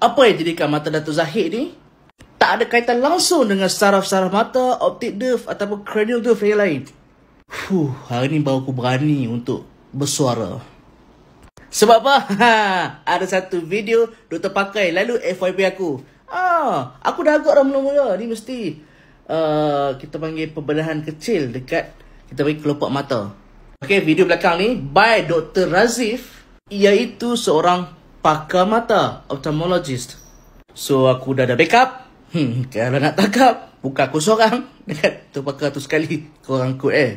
apa yang jadikan mata Dato' Zahid ni tak ada kaitan langsung dengan saraf-saraf mata, optik nerve ataupun cranial nerve yang lain. Fuh, hari ni baru aku berani untuk bersuara. Sebab apa? Ha, ada satu video doktor pakai lalu FYP aku. Ah, aku dah agak dah mula-mula. Ni mesti uh, kita panggil pembedahan kecil dekat kita panggil kelopak mata. Okay, video belakang ni by Dr. Razif iaitu seorang pakar mata, ophthalmologist. So aku dah ada backup. Hmm, kalau nak takap, buka aku seorang. Dekat tu pakar tu sekali. Korang kot eh.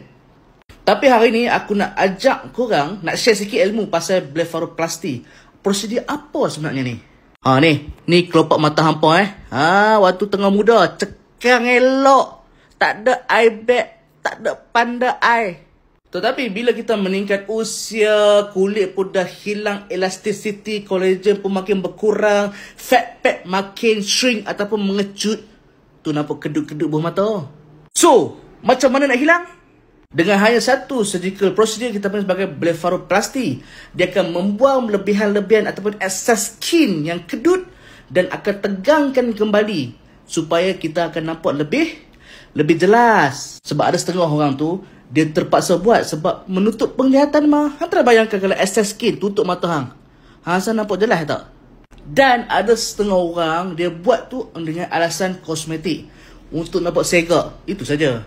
Tapi hari ni aku nak ajak korang nak share sikit ilmu pasal blepharoplasty. Prosedur apa sebenarnya ni? Ha ni, ni kelopak mata hampa eh. Ha waktu tengah muda cekang elok. Tak ada eye bag, tak ada panda eye. Tetapi bila kita meningkat usia, kulit pun dah hilang, elasticity, collagen pun makin berkurang, fat pad makin shrink ataupun mengecut. Tu nampak kedut-kedut buah mata. So, macam mana nak hilang? Dengan hanya satu surgical procedure kita panggil sebagai blepharoplasty. Dia akan membuang lebihan-lebihan ataupun excess skin yang kedut dan akan tegangkan kembali supaya kita akan nampak lebih lebih jelas. Sebab ada setengah orang tu dia terpaksa buat sebab menutup penglihatan mah. Hang tak bayangkan kalau access skin tutup mata hang. Hang rasa nampak jelas tak? Dan ada setengah orang dia buat tu dengan alasan kosmetik untuk nampak segar. Itu saja.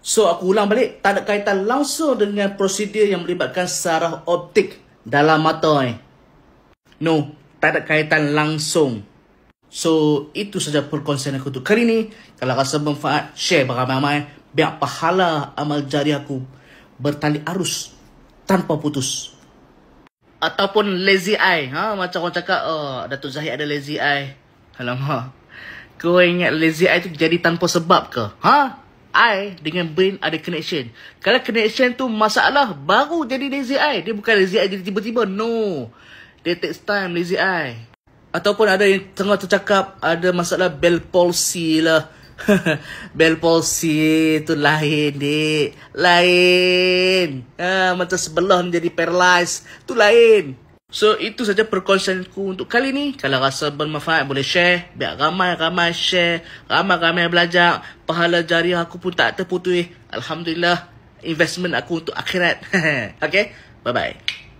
So aku ulang balik tak ada kaitan langsung dengan prosedur yang melibatkan saraf optik dalam mata ni. No, tak ada kaitan langsung. So, itu saja perkongsian aku tu kali ni. Kalau rasa bermanfaat, share beramai-ramai biar pahala amal jariahku bertali arus tanpa putus. Ataupun lazy eye. Ha? Macam orang cakap, oh, Datuk Zahid ada lazy eye. Alamak. Kau ingat lazy eye tu jadi tanpa sebab ke? Ha? Eye dengan brain ada connection. Kalau connection tu masalah, baru jadi lazy eye. Dia bukan lazy eye jadi tiba-tiba. No. Dia takes time lazy eye. Ataupun ada yang tengah tercakap, ada masalah bell palsy lah. Bel Palsy itu lain, dik. Lain. Ha, mata sebelah menjadi paralyzed. Itu lain. So, itu saja perkongsianku untuk kali ni. Kalau rasa bermanfaat, boleh share. Biar ramai-ramai share. Ramai-ramai belajar. Pahala jari aku pun tak terputus. Alhamdulillah. Investment aku untuk akhirat. okay? Bye-bye.